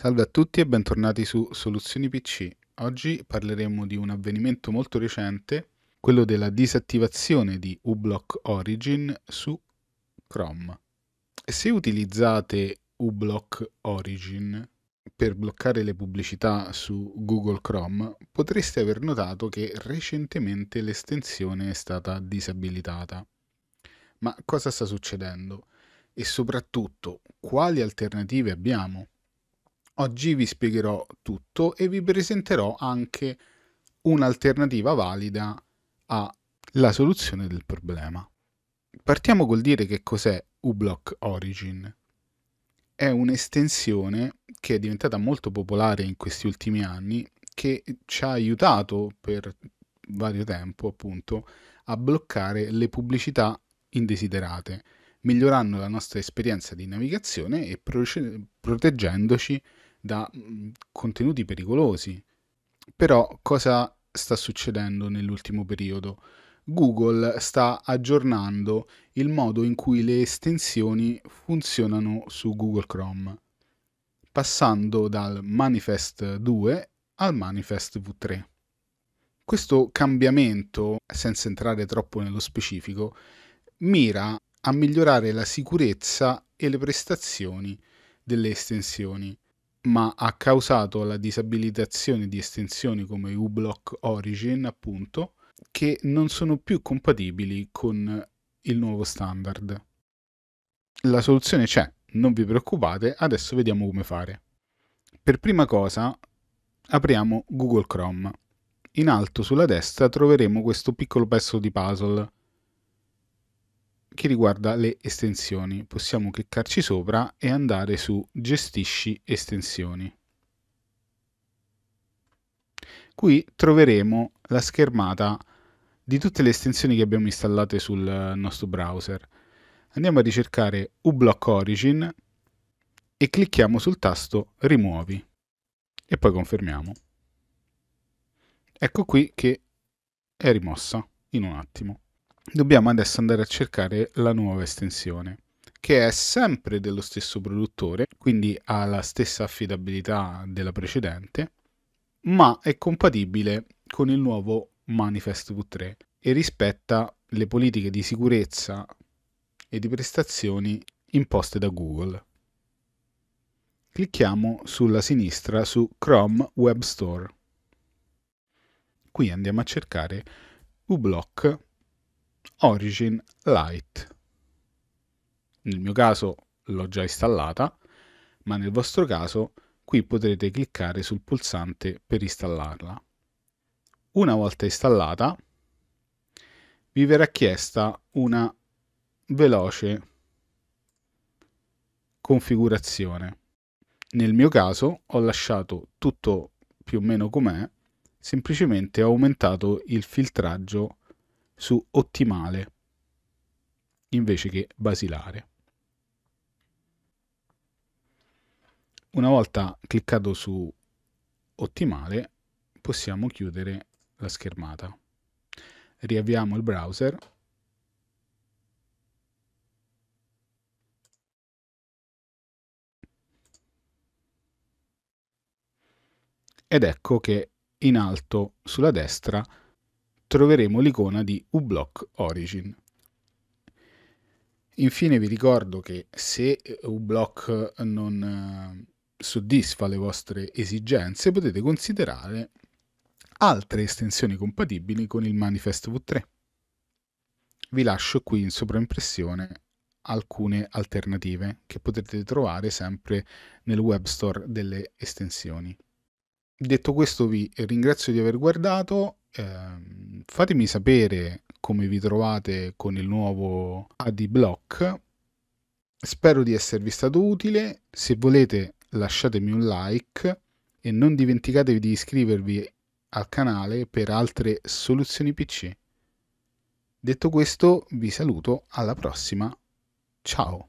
Salve a tutti e bentornati su Soluzioni PC. Oggi parleremo di un avvenimento molto recente, quello della disattivazione di uBlock Origin su Chrome. Se utilizzate uBlock Origin per bloccare le pubblicità su Google Chrome, potreste aver notato che recentemente l'estensione è stata disabilitata. Ma cosa sta succedendo? E soprattutto, quali alternative abbiamo? Oggi vi spiegherò tutto e vi presenterò anche un'alternativa valida alla soluzione del problema. Partiamo col dire che cos'è uBlock Origin. È un'estensione che è diventata molto popolare in questi ultimi anni che ci ha aiutato per vario tempo appunto a bloccare le pubblicità indesiderate, migliorando la nostra esperienza di navigazione e proteggendoci da contenuti pericolosi. Però cosa sta succedendo nell'ultimo periodo? Google sta aggiornando il modo in cui le estensioni funzionano su Google Chrome, passando dal Manifest 2 al Manifest V3. Questo cambiamento, senza entrare troppo nello specifico, mira a migliorare la sicurezza e le prestazioni delle estensioni ma ha causato la disabilitazione di estensioni come uBlock Origin, appunto, che non sono più compatibili con il nuovo standard. La soluzione c'è, non vi preoccupate, adesso vediamo come fare. Per prima cosa apriamo Google Chrome. In alto sulla destra troveremo questo piccolo pezzo di puzzle che riguarda le estensioni. Possiamo cliccarci sopra e andare su Gestisci estensioni. Qui troveremo la schermata di tutte le estensioni che abbiamo installate sul nostro browser. Andiamo a ricercare uBlock Origin e clicchiamo sul tasto Rimuovi e poi confermiamo. Ecco qui che è rimossa in un attimo dobbiamo adesso andare a cercare la nuova estensione che è sempre dello stesso produttore, quindi ha la stessa affidabilità della precedente, ma è compatibile con il nuovo Manifest V3 e rispetta le politiche di sicurezza e di prestazioni imposte da Google. Clicchiamo sulla sinistra su Chrome Web Store. Qui andiamo a cercare uBlock Origin Lite. Nel mio caso l'ho già installata, ma nel vostro caso qui potrete cliccare sul pulsante per installarla. Una volta installata vi verrà chiesta una veloce configurazione. Nel mio caso ho lasciato tutto più o meno com'è, semplicemente ho aumentato il filtraggio su ottimale invece che basilare. Una volta cliccato su ottimale possiamo chiudere la schermata. Riavviamo il browser ed ecco che in alto sulla destra troveremo l'icona di uBlock Origin. Infine vi ricordo che se uBlock non eh, soddisfa le vostre esigenze potete considerare altre estensioni compatibili con il manifest V3. Vi lascio qui in sovraimpressione alcune alternative che potrete trovare sempre nel web store delle estensioni. Detto questo vi ringrazio di aver guardato. Ehm, fatemi sapere come vi trovate con il nuovo AdBlock. Spero di esservi stato utile. Se volete lasciatemi un like e non dimenticatevi di iscrivervi al canale per altre soluzioni PC. Detto questo, vi saluto alla prossima. Ciao!